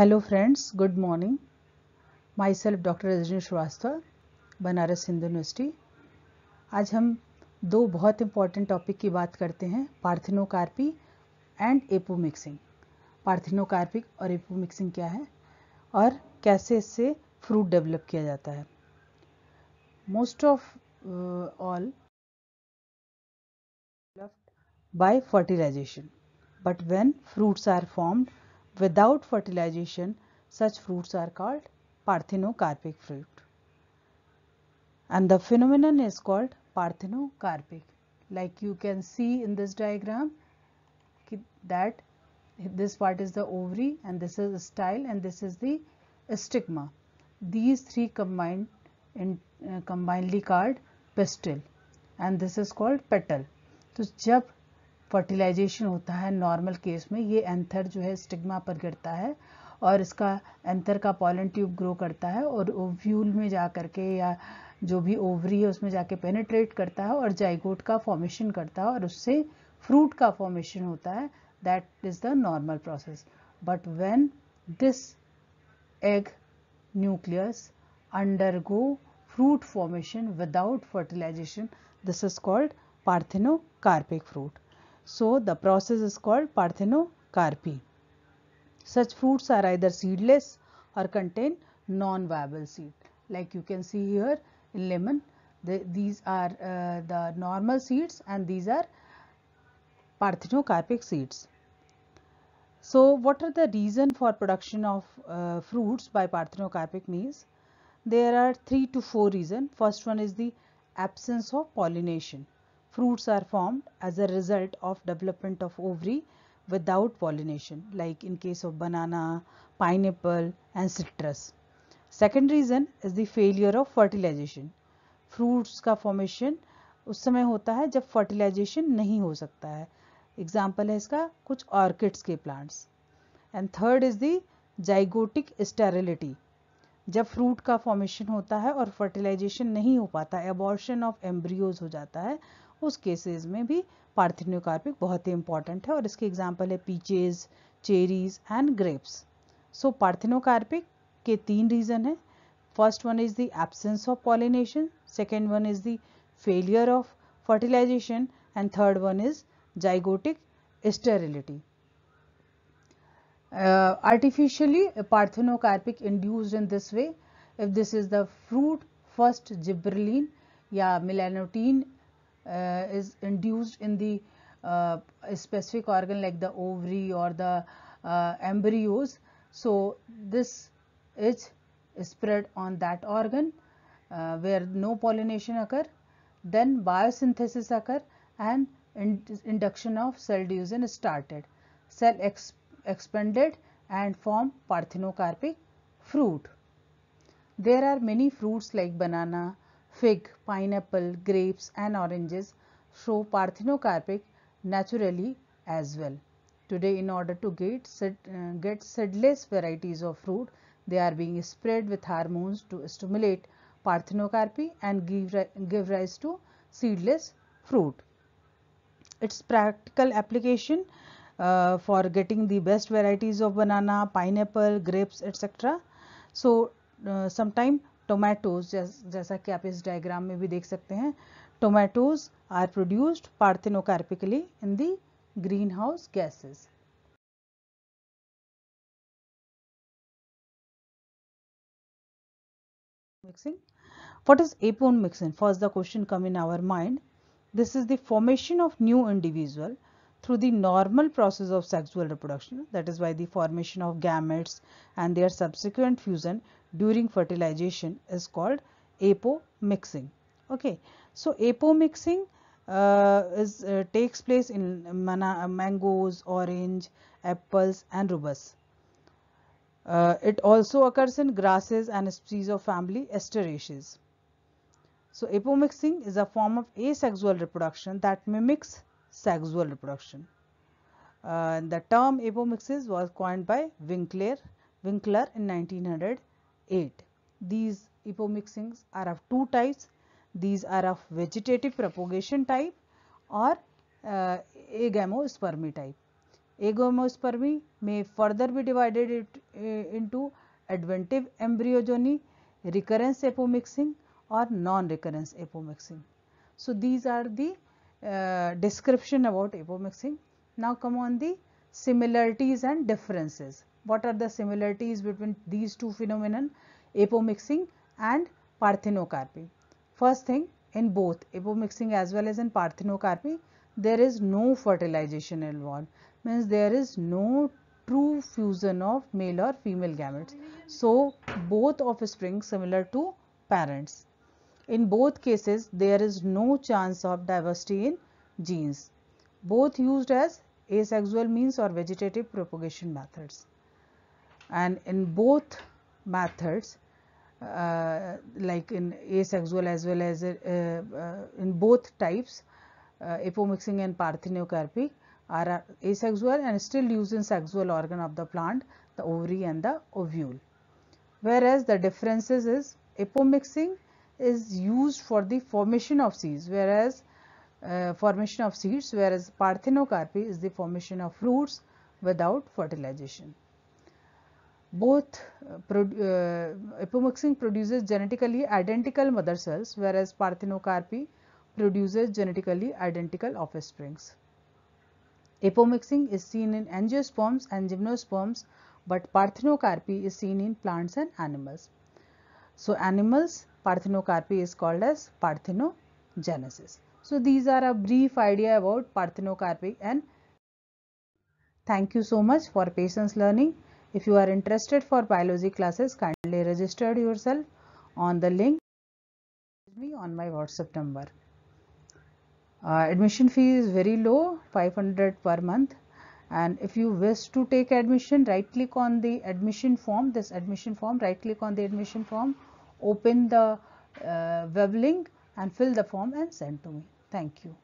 Hello friends good morning myself doctor Rajni Srivastava Banaras Hindu university आज हम दो बहुत इंपॉर्टेंट टॉपिक की बात करते हैं parthenocarpy and apomixis parthenocarpic और एपो मिक्सिंग क्या है और कैसे इससे फ्रूट डेवलप किया जाता है most of all by fertilization but when fruits are formed Without fertilization, such fruits are called parthenocarpic fruit. And the phenomenon is called parthenocarpic. Like you can see in this diagram that this part is the ovary and this is the style and this is the stigma. These three combined in, uh, combinedly called pistil and this is called petal. So, जब fertilization होता है normal case में ये anther जो है stigma पर गिरता है और इसका एंथर का पॉलन ट्यूब ग्रो करता है और ओव्यूल में जा करके या जो भी ओवरी है उसमें जाके पेनेट्रेट करता है और जाइगोट का फॉर्मेशन करता है और उससे फ्रूट का फॉर्मेशन होता है that is the normal process but when this egg nucleus go fruit formation without fertilization this is called parthenocarpic fruit So, the process is called parthenocarpy. Such fruits are either seedless or contain non-viable seed. Like you can see here in lemon, the, these are uh, the normal seeds and these are parthenocarpic seeds. So, what are the reason for production of uh, fruits by parthenocarpic means? There are three to four reason. First one is the absence of pollination. Fruits are formed as a result of development of ovary without pollination like in case of banana, pineapple and citrus. second reason is the failure of fertilization fruits ka formation us samay hota hai jab fertilization nahi ho sakta hai example hai iska kuch orchids ke plants and third is the zygotic sterility जब fruit का formation होता है और fertilisation नहीं हो पाता abortion of embryos हो जाता है उस केसेस में भी पार्थिनोकार्पिक बहुत ही इंपॉर्टेंट है और इसके एग्जाम्पल है peaches cherries and grapes so parthenocarpic के तीन रीजन है first one is the absence of pollination second one is the failure of fertilization and third one is zygotic sterility artificially parthenocarpic induce in this way if this is the fruit first gibberellin या melatonin Uh, is induced in the uh, specific organ like the ovary or the uh, embryos. So, this is spread on that organ uh, where no pollination occur then biosynthesis occur and in induction of cell division started cell exp expanded and form parthenocarpic fruit there are many fruits like banana fig, pineapple, grapes and oranges show parthenocarpic naturally as well. Today in order to get, uh, get seedless varieties of fruit, they are being spread with hormones to stimulate parthenocarpy and give, give rise to seedless fruit. Its practical application uh, for getting the best varieties of banana, pineapple, grapes etc. So uh, sometime tomatoes जैसा कि आप इस diagram में भी देख सकते हैं tomatoes are produced parthenocarpically in the greenhouse gases. Mixing. What is apone mixing? First the question come in our mind. This is the formation of new individual through the normal process of sexual reproduction that is why the formation of gametes and their subsequent fusion during fertilization is called apomixing. Okay. So, apomixing uh, is, uh, takes place in mangoes, orange, apples and rubus. Uh, it also occurs in grasses and species of family Asteraceae. So, apomixing is a form of asexual reproduction that mimics sexual reproduction. Uh, the term apomixis was coined by Winkler, Winkler in 1900 eight. These epomixings are of two types. These are of vegetative propagation type or uh, agamospermy type. Agamospermy may further be divided it, uh, into adventive embryogeny, recurrence epomixing, or non-recurrence epomixing. So, these are the uh, description about epomixing. Now, come on the similarities and differences. what are the similarities between these two phenomenon apomixing and parthenocarpy. First thing in both apomixing as well as in parthenocarpy there is no fertilization involved means there is no true fusion of male or female gametes. So, both offspring similar to parents. In both cases there is no chance of diversity in genes. Both used as asexual means or vegetative propagation methods and in both methods uh, like in asexual as well as uh, uh, in both types apomixing uh, and parthenocarpy are asexual and still use in sexual organ of the plant the ovary and the ovule whereas the differences is apomixing is used for the formation of seeds whereas uh, formation of seeds whereas parthenocarpy is the formation of fruits without fertilization both uh, pro apomixin uh, produces genetically identical mother cells whereas parthenocarpy produces genetically identical offsprings. Apomixin is seen in angiosperms and gymnosperms, but parthenocarpy is seen in plants and animals. So, animals parthenocarpy is called as parthenogenesis. So, these are a brief idea about parthenocarpy and thank you so much for patience learning. If you are interested for biology classes, kindly register yourself on the link me on my WhatsApp number. Uh, admission fee is very low, 500 per month. And if you wish to take admission, right click on the admission form, this admission form, right click on the admission form, open the uh, web link and fill the form and send to me. Thank you.